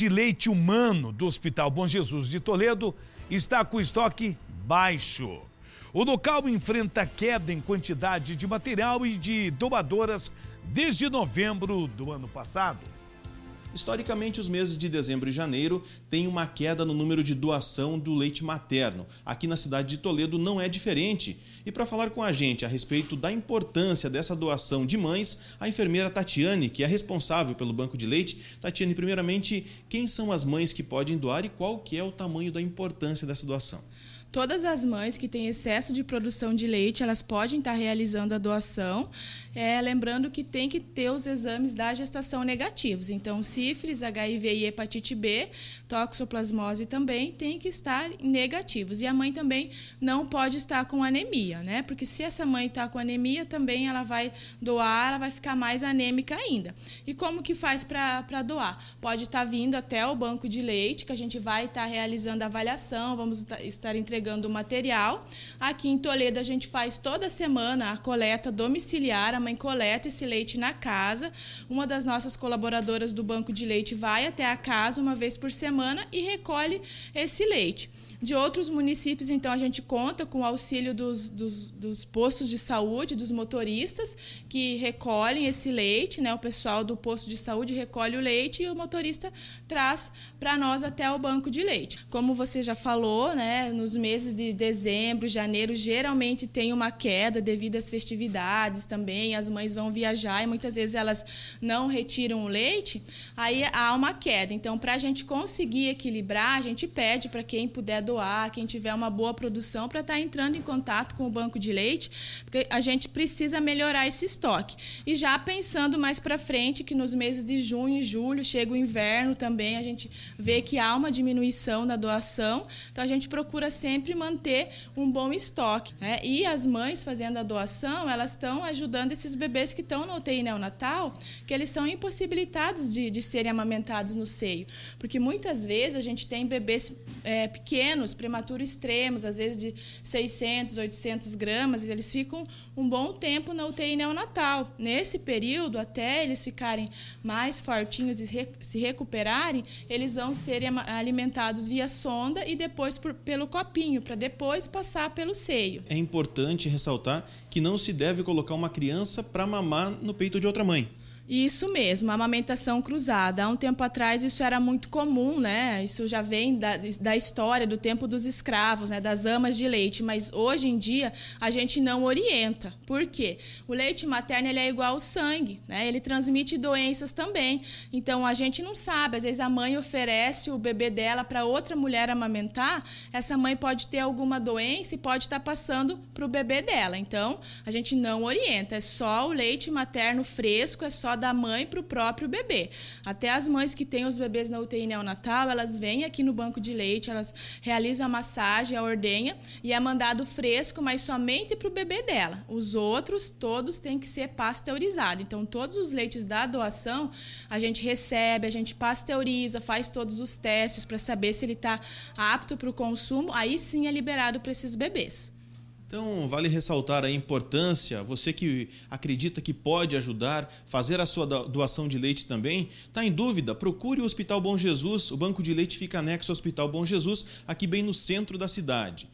de leite humano do Hospital Bom Jesus de Toledo está com estoque baixo. O local enfrenta queda em quantidade de material e de doadoras desde novembro do ano passado. Historicamente, os meses de dezembro e janeiro têm uma queda no número de doação do leite materno. Aqui na cidade de Toledo não é diferente. E para falar com a gente a respeito da importância dessa doação de mães, a enfermeira Tatiane, que é responsável pelo banco de leite. Tatiane, primeiramente, quem são as mães que podem doar e qual que é o tamanho da importância dessa doação? Todas as mães que têm excesso de produção de leite, elas podem estar realizando a doação, é, lembrando que tem que ter os exames da gestação negativos. Então, sífilis, HIV e hepatite B, toxoplasmose também tem que estar negativos. E a mãe também não pode estar com anemia, né? Porque se essa mãe está com anemia, também ela vai doar, ela vai ficar mais anêmica ainda. E como que faz para doar? Pode estar tá vindo até o banco de leite, que a gente vai estar tá realizando a avaliação, vamos tá, estar entregando entregando o material. Aqui em Toledo a gente faz toda semana a coleta domiciliar, a mãe coleta esse leite na casa. Uma das nossas colaboradoras do banco de leite vai até a casa uma vez por semana e recolhe esse leite. De outros municípios, então, a gente conta com o auxílio dos, dos, dos postos de saúde, dos motoristas, que recolhem esse leite, né? O pessoal do posto de saúde recolhe o leite e o motorista traz para nós até o banco de leite. Como você já falou, né? Nos meses de dezembro, janeiro, geralmente tem uma queda devido às festividades também, as mães vão viajar e muitas vezes elas não retiram o leite, aí há uma queda. Então, para a gente conseguir equilibrar, a gente pede para quem puder doar, quem tiver uma boa produção, para estar tá entrando em contato com o banco de leite, porque a gente precisa melhorar esse estoque. E já pensando mais para frente, que nos meses de junho e julho chega o inverno também, a gente vê que há uma diminuição na doação, então a gente procura sempre manter um bom estoque. Né? E as mães fazendo a doação, elas estão ajudando esses bebês que estão no UTI neonatal, que eles são impossibilitados de, de serem amamentados no seio, porque muitas vezes a gente tem bebês é, pequenos, prematuros extremos, às vezes de 600, 800 gramas, e eles ficam um bom tempo na UTI neonatal. Nesse período, até eles ficarem mais fortinhos e se recuperarem, eles vão ser alimentados via sonda e depois por, pelo copinho, para depois passar pelo seio. É importante ressaltar que não se deve colocar uma criança para mamar no peito de outra mãe isso mesmo, amamentação cruzada. Há um tempo atrás isso era muito comum, né? Isso já vem da, da história, do tempo dos escravos, né? das amas de leite. Mas hoje em dia a gente não orienta. Por quê? O leite materno ele é igual ao sangue, né? Ele transmite doenças também. Então a gente não sabe. Às vezes a mãe oferece o bebê dela para outra mulher amamentar. Essa mãe pode ter alguma doença e pode estar tá passando para o bebê dela. Então a gente não orienta. É só o leite materno fresco, é só da mãe para o próprio bebê. Até as mães que têm os bebês na UTI neonatal, elas vêm aqui no banco de leite, elas realizam a massagem, a ordenha e é mandado fresco, mas somente para o bebê dela. Os outros, todos têm que ser pasteurizados. Então, todos os leites da doação, a gente recebe, a gente pasteuriza, faz todos os testes para saber se ele está apto para o consumo, aí sim é liberado para esses bebês. Então, vale ressaltar a importância, você que acredita que pode ajudar, fazer a sua doação de leite também, está em dúvida? Procure o Hospital Bom Jesus, o banco de leite fica anexo ao Hospital Bom Jesus, aqui bem no centro da cidade.